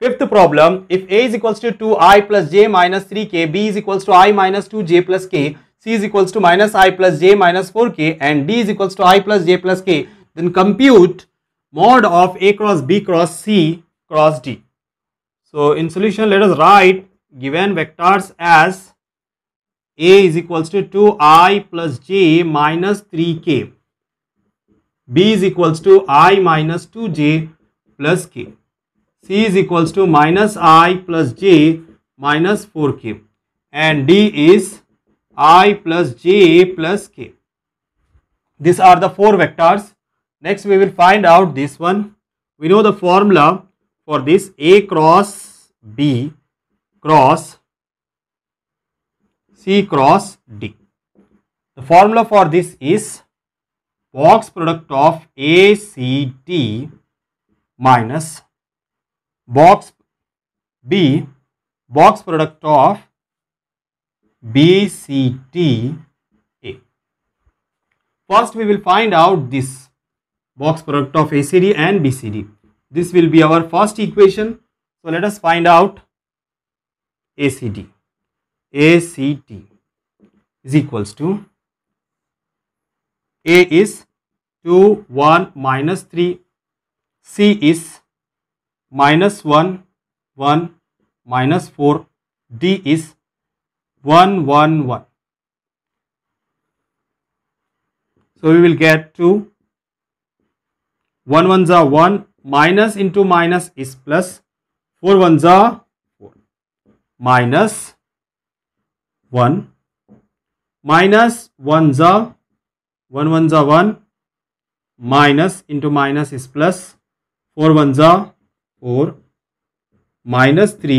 Fifth problem, if A is equals to 2i plus j minus 3k, B is equals to i minus 2j plus k, C is equals to minus i plus j minus 4k and D is equals to i plus j plus k, then compute mod of A cross B cross C cross D. So, in solution, let us write given vectors as A is equals to 2i plus j minus 3k, B is equals to i minus 2j plus k C is equals to minus I plus J minus 4K and D is I plus J plus K. These are the four vectors. Next we will find out this one. We know the formula for this A cross B cross C cross D. The formula for this is box product of ACD minus box B box product of BCTA. First we will find out this box product of ACD and BCD. This will be our first equation. So let us find out ACD. ACT is equals to A is 2 1 minus 3 C is minus 1 1 minus 4 d is 1 1 1 so we will get 2 1 1 are 1 minus into minus is plus 4 1 are 4 minus 1 ones are one are one minus into minus is plus 4 ones are four minus three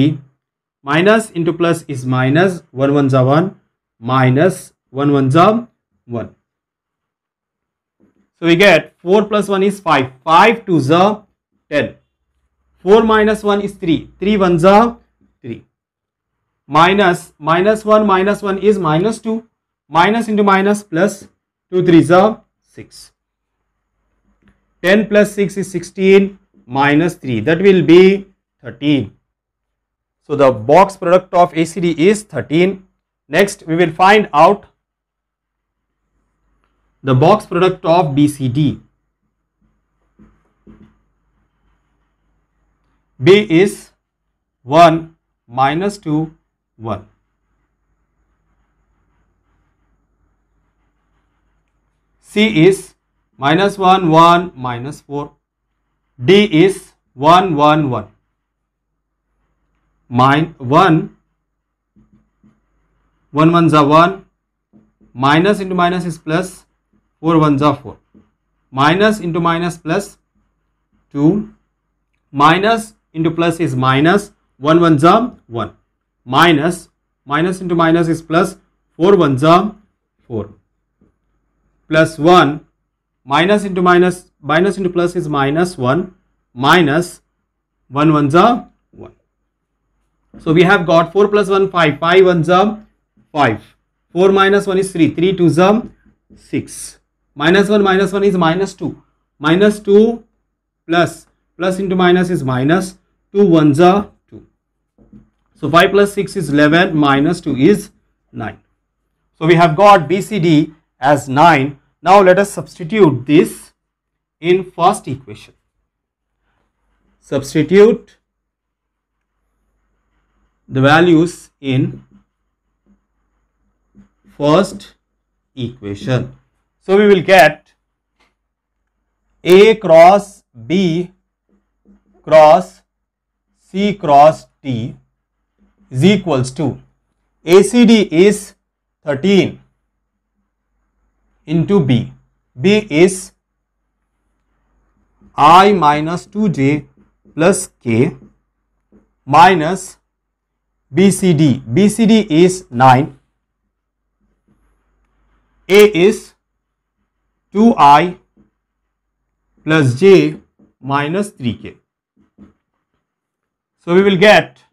minus into plus is minus one one जा one minus 1 1 is 1. So we get 4 plus 1 is 5, 5 2 is 10, 4 minus 1 is 3, 3 1 is 3, minus minus 1 minus 1 is minus 2, minus into minus plus 2 3 is 6, 10 plus 6 is 16, minus 3 that will be 13. So, the box product of ACD is 13. Next, we will find out the box product of BCD. B is 1 minus 2 1. C is minus 1 1 minus 4 D is 1, 1, 1. Min 1, 1 1s are 1, minus into minus is plus, 4 1s are 4. Minus into minus plus 2, minus into plus is minus, 1 1s are 1. Minus, minus into minus is plus, 4 1s are 4. Plus 1 minus into minus minus into plus is minus 1 minus 1 1 1 are 1. So we have got 4 plus 1 5 5 1 are 5 4 minus 1 is 3 3 2 are 6 minus 1 minus 1 is minus 2 minus 2 plus plus into minus is minus 2 1 are 2 so 5 plus 6 is 11 minus 2 is 9 so we have got bcd as 9 now let us substitute this in first equation. Substitute the values in first equation. So we will get A cross B cross C cross T is equals to ACD is 13 into b. b is i minus 2j plus k minus BCD. BCD is 9. A is 2i plus j minus 3k. So we will get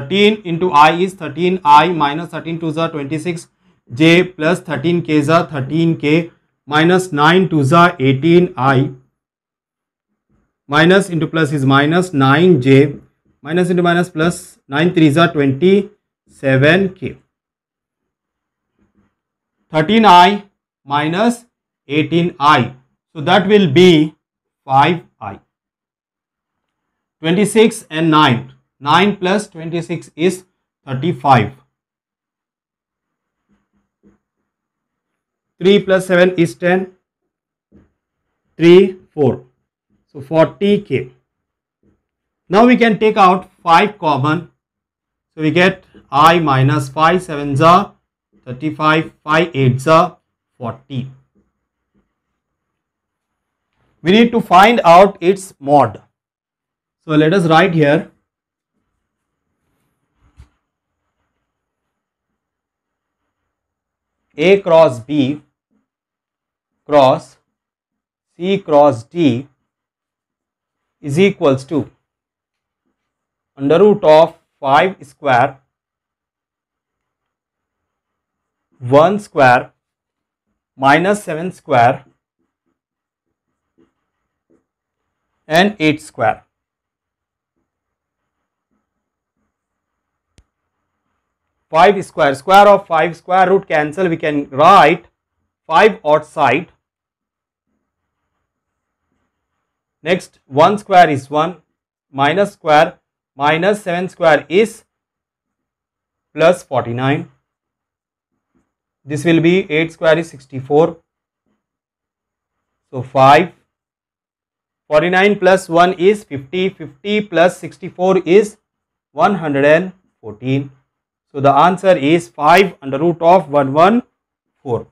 13 into i is 13i minus 13 to the 26 J plus thirteen K ज़ा thirteen K minus nine two ज़ा eighteen I minus into plus is minus nine J minus into minus plus nine three ज़ा twenty seven K thirteen I minus eighteen I so five I twenty six and nine nine plus twenty six is thirty five 3 plus 7 is 10 3 4 so 40k now we can take out 5 common so we get i minus 5 7 are 35 5 8 are 40 we need to find out its mod so let us write here a cross b cross C cross D is equals to under root of 5 square 1 square minus 7 square and 8 square. Five square square of five square root cancel. We can write 5 odd side. Next 1 square is 1 minus square minus 7 square is plus 49. This will be 8 square is 64. So 5 49 plus 1 is 50 50 plus 64 is 114. So the answer is 5 under root of 114.